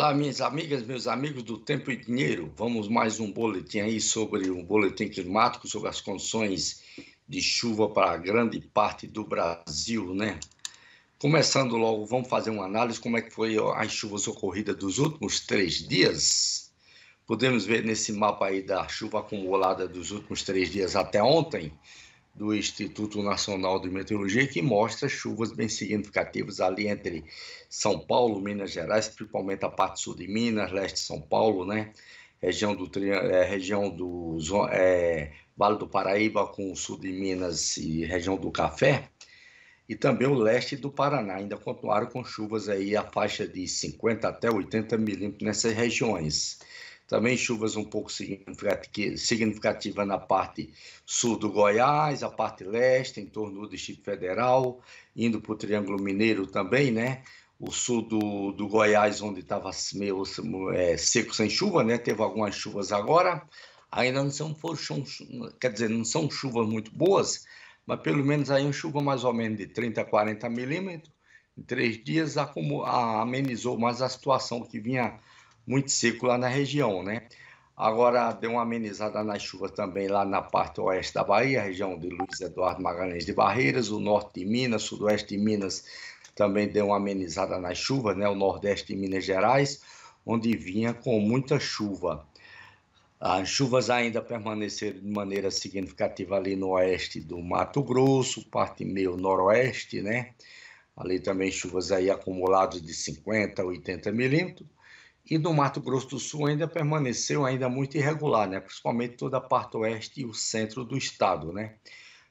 Olá, minhas amigas, meus amigos do Tempo e Dinheiro. Vamos mais um boletim aí sobre um boletim climático, sobre as condições de chuva para grande parte do Brasil, né? Começando logo, vamos fazer uma análise como é que foi as chuvas ocorridas dos últimos três dias. Podemos ver nesse mapa aí da chuva acumulada dos últimos três dias até ontem do Instituto Nacional de Meteorologia, que mostra chuvas bem significativas ali entre São Paulo, Minas Gerais, principalmente a parte sul de Minas, leste de São Paulo, né? Região do, é, região do é, Vale do Paraíba com o sul de Minas e região do Café, e também o leste do Paraná. Ainda continuaram com chuvas aí a faixa de 50 até 80 milímetros nessas regiões. Também chuvas um pouco significativas na parte sul do Goiás, a parte leste, em torno do Distrito Federal, indo para o Triângulo Mineiro também, né? O sul do, do Goiás, onde estava meio é, seco sem chuva, né? Teve algumas chuvas agora. Ainda não são, quer dizer, não são chuvas muito boas, mas pelo menos aí uma chuva mais ou menos de 30, 40 milímetros. Em três dias amenizou mais a situação que vinha muito seco lá na região, né? Agora deu uma amenizada nas chuvas também lá na parte oeste da Bahia, região de Luiz Eduardo Magalhães de Barreiras, o norte de Minas, sudoeste de Minas também deu uma amenizada nas chuvas, né? O nordeste de Minas Gerais, onde vinha com muita chuva. As chuvas ainda permaneceram de maneira significativa ali no oeste do Mato Grosso, parte meio noroeste, né? Ali também chuvas aí acumuladas de 50, 80 milímetros. E no Mato Grosso do Sul ainda permaneceu ainda muito irregular, né? principalmente toda a parte oeste e o centro do estado. Né?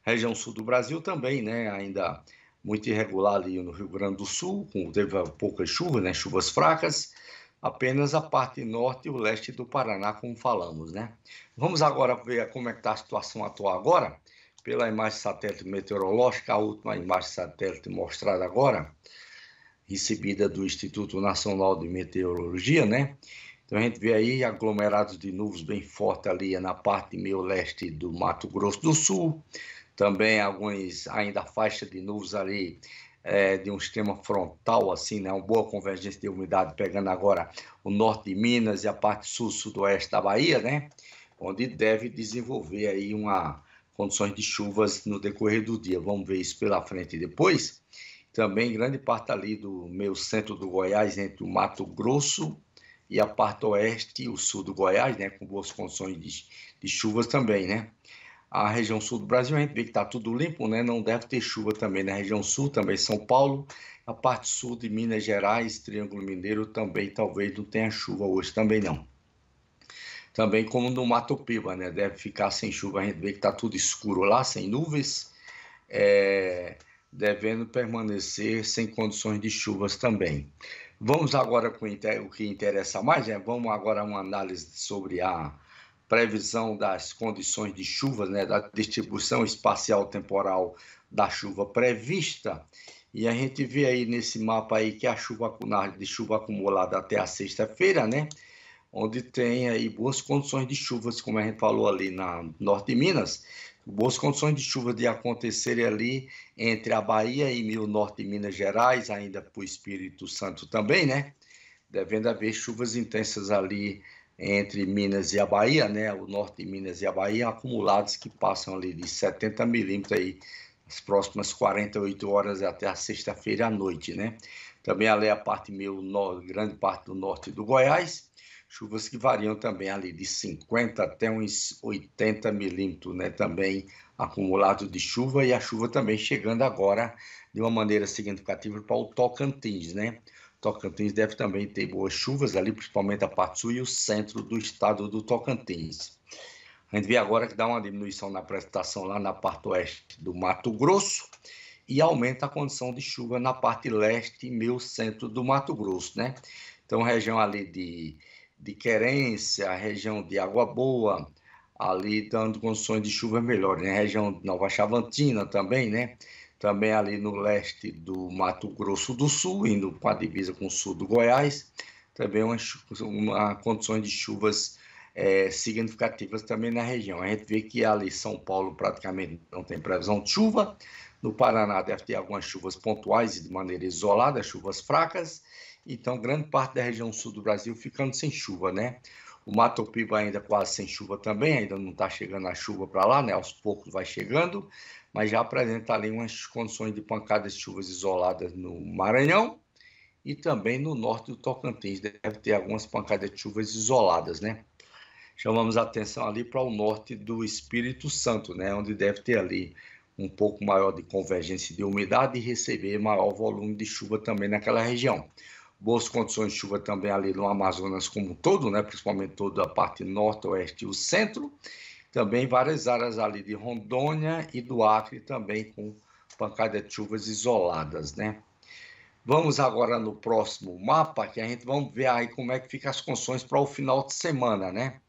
região sul do Brasil também, né? ainda muito irregular ali no Rio Grande do Sul, com, teve poucas chuvas, né? chuvas fracas, apenas a parte norte e o leste do Paraná, como falamos. Né? Vamos agora ver como é que está a situação atual agora, pela imagem satélite meteorológica, a última imagem satélite mostrada agora recebida do Instituto Nacional de Meteorologia, né? Então a gente vê aí aglomerados de nuvens bem fortes ali na parte meio leste do Mato Grosso do Sul, também alguns ainda faixa de nuvens ali é, de um sistema frontal assim, né? Uma boa convergência de umidade pegando agora o norte de Minas e a parte sul-sudoeste da Bahia, né? Onde deve desenvolver aí uma condições de chuvas no decorrer do dia. Vamos ver isso pela frente depois também grande parte ali do meio centro do Goiás, entre o Mato Grosso e a parte oeste e o sul do Goiás, né, com boas condições de, de chuvas também, né? A região sul do Brasil, a gente vê que está tudo limpo, né? Não deve ter chuva também na né. região sul, também São Paulo, a parte sul de Minas Gerais, Triângulo Mineiro também talvez não tenha chuva hoje também não. Também como no Mato Piba, né? Deve ficar sem chuva, a gente vê que está tudo escuro lá, sem nuvens. É devendo permanecer sem condições de chuvas também. Vamos agora com o que interessa mais, né? Vamos agora uma análise sobre a previsão das condições de chuvas, né? Da distribuição espacial temporal da chuva prevista. E a gente vê aí nesse mapa aí que a chuva de chuva acumulada até a sexta-feira, né? Onde tem aí boas condições de chuvas, como a gente falou ali na norte de Minas, boas condições de chuva de acontecerem ali entre a Bahia e o norte de Minas Gerais, ainda para o Espírito Santo também, né? Devendo haver chuvas intensas ali entre Minas e a Bahia, né? O norte de Minas e a Bahia, acumulados que passam ali de 70 milímetros aí as próximas 48 horas até a sexta-feira à noite, né? Também ali a parte meio, grande parte do norte do Goiás, chuvas que variam também ali de 50 até uns 80 milímetros, né? Também acumulado de chuva e a chuva também chegando agora de uma maneira significativa para o Tocantins, né? Tocantins deve também ter boas chuvas ali, principalmente a parte sul e o centro do estado do Tocantins. A gente vê agora que dá uma diminuição na precipitação lá na parte oeste do Mato Grosso e aumenta a condição de chuva na parte leste e meio centro do Mato Grosso, né? Então, região ali de de Querência, a região de Água Boa, ali dando condições de chuva melhores, né? região de Nova Chavantina também, né? Também ali no leste do Mato Grosso do Sul, indo com a divisa com o sul do Goiás, também uma, uma condições de chuvas é, significativas também na região. A gente vê que ali São Paulo praticamente não tem previsão de chuva, no Paraná deve ter algumas chuvas pontuais e de maneira isolada, chuvas fracas, então, grande parte da região sul do Brasil ficando sem chuva, né? O Mato Piba ainda quase sem chuva também, ainda não está chegando a chuva para lá, né? Aos poucos vai chegando, mas já apresenta ali umas condições de pancadas de chuvas isoladas no Maranhão e também no norte do Tocantins. Deve ter algumas pancadas de chuvas isoladas, né? Chamamos a atenção ali para o norte do Espírito Santo, né? Onde deve ter ali um pouco maior de convergência de umidade e receber maior volume de chuva também naquela região boas condições de chuva também ali no Amazonas como um todo, né? principalmente toda a parte norte, oeste e o centro. Também várias áreas ali de Rondônia e do Acre também com pancada de chuvas isoladas, né? Vamos agora no próximo mapa, que a gente vamos ver aí como é que fica as condições para o final de semana, né?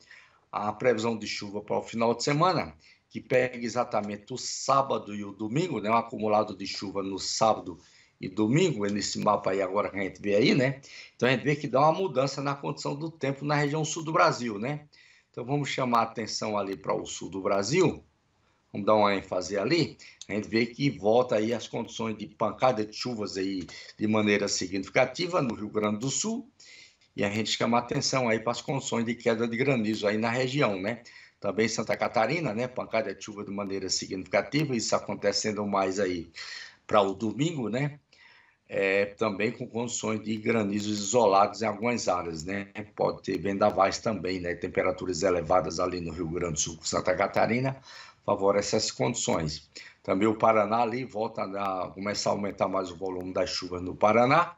A previsão de chuva para o final de semana, que pega exatamente o sábado e o domingo, né? Um acumulado de chuva no sábado e domingo, é nesse mapa aí agora que a gente vê aí, né? Então a gente vê que dá uma mudança na condição do tempo na região sul do Brasil, né? Então vamos chamar a atenção ali para o sul do Brasil, vamos dar uma ênfase ali, a gente vê que volta aí as condições de pancada de chuvas aí de maneira significativa no Rio Grande do Sul, e a gente chama a atenção aí para as condições de queda de granizo aí na região, né? Também Santa Catarina, né? Pancada de chuva de maneira significativa, isso acontecendo mais aí para o domingo, né? é, também com condições de granizos isolados em algumas áreas, né? Pode ter vendavais também, né? Temperaturas elevadas ali no Rio Grande do Sul, Santa Catarina, favorece essas condições. Também o Paraná ali volta a começar a aumentar mais o volume das chuvas no Paraná,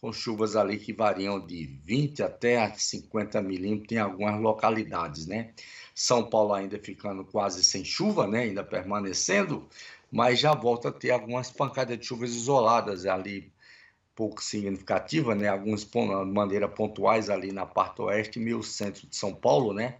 com chuvas ali que variam de 20 até 50 milímetros em algumas localidades, né? São Paulo ainda ficando quase sem chuva, né? Ainda permanecendo, mas já volta a ter algumas pancadas de chuvas isoladas ali, pouco significativa, né? Algumas de maneira pontuais ali na parte oeste e meio centro de São Paulo, né?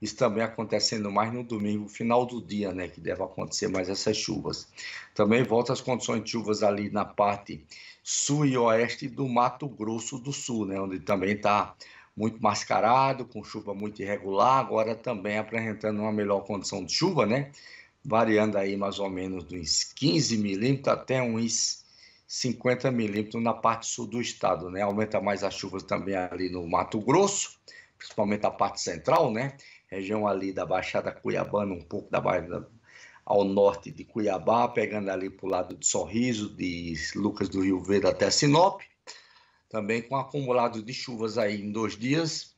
Isso também acontecendo mais no domingo, final do dia, né? Que deve acontecer mais essas chuvas. Também volta as condições de chuvas ali na parte sul e oeste do Mato Grosso do Sul, né? Onde também está muito mascarado, com chuva muito irregular, agora também apresentando uma melhor condição de chuva, né? variando aí mais ou menos dos 15 milímetros até uns 50 milímetros na parte sul do estado, né? Aumenta mais as chuvas também ali no Mato Grosso, principalmente a parte central, né? Região ali da Baixada Cuiabana, um pouco da Baixada ao norte de Cuiabá, pegando ali para o lado de Sorriso, de Lucas do Rio Verde até Sinop. Também com acumulado de chuvas aí em dois dias,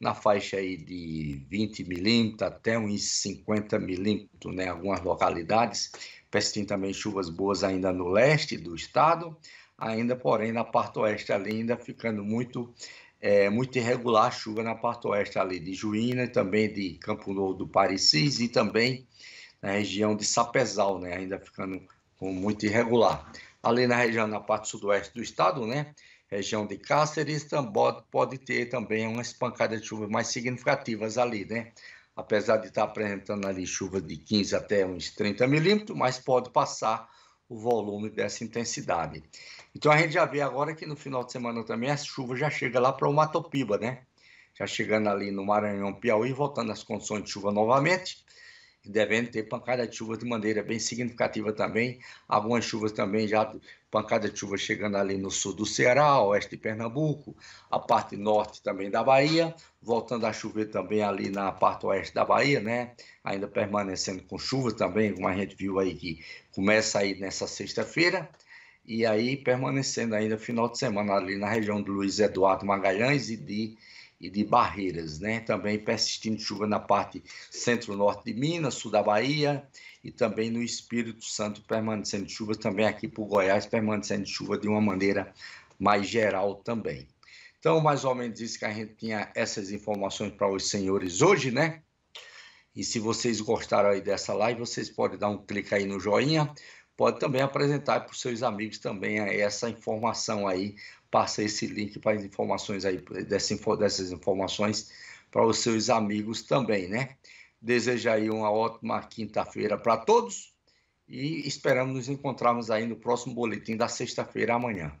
na faixa aí de 20 milímetros até uns 50 milímetros, né, algumas localidades. Persistem também chuvas boas ainda no leste do estado, ainda porém na parte oeste ali ainda ficando muito é, muito irregular a chuva na parte oeste ali de Juína, também de Campo Novo do Parecis e também na região de Sapezal, né, ainda ficando com muito irregular. Ali na região na parte sudoeste do estado, né, região de Cáceres, também pode ter também umas pancadas de chuva mais significativas ali, né? Apesar de estar tá apresentando ali chuva de 15 até uns 30 milímetros, mas pode passar o volume dessa intensidade. Então a gente já vê agora que no final de semana também a chuva já chega lá para o Matopiba, né? Já chegando ali no Maranhão, Piauí, voltando às condições de chuva novamente devendo ter pancada de chuva de maneira bem significativa também. Algumas chuvas também já pancada de chuva chegando ali no sul do Ceará, oeste de Pernambuco, a parte norte também da Bahia, voltando a chover também ali na parte oeste da Bahia, né? Ainda permanecendo com chuva também, como a gente viu aí que começa aí nessa sexta-feira. E aí permanecendo ainda final de semana ali na região do Luiz Eduardo Magalhães e de e de Barreiras, né? Também persistindo chuva na parte centro-norte de Minas, sul da Bahia e também no Espírito Santo permanecendo chuva, também aqui por Goiás permanecendo chuva de uma maneira mais geral também. Então, mais ou menos isso que a gente tinha essas informações para os senhores hoje, né? E se vocês gostaram aí dessa live, vocês podem dar um clique aí no joinha, pode também apresentar para os seus amigos também eh, essa informação aí, passa esse link para as informações aí, dessas informações para os seus amigos também, né? Desejo aí uma ótima quinta-feira para todos e esperamos nos encontrarmos aí no próximo boletim da sexta-feira amanhã.